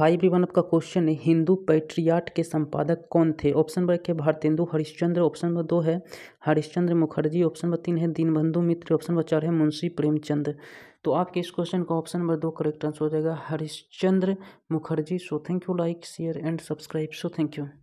भी वन आपका क्वेश्चन है हिंदू पैट्रियाट के संपादक कौन थे ऑप्शन नंबर एक है भारतेंदु हरिश्चंद्र ऑप्शन नंबर दो है हरिश्चंद्र मुखर्जी ऑप्शन नंबर तीन है दीनबंधु मित्र ऑप्शन नंबर चार है मुंशी प्रेमचंद तो आपके इस क्वेश्चन का ऑप्शन नंबर दो करेक्ट आंसर हो जाएगा Harishchandra Mukherjee so thank you like share and subscribe so thank you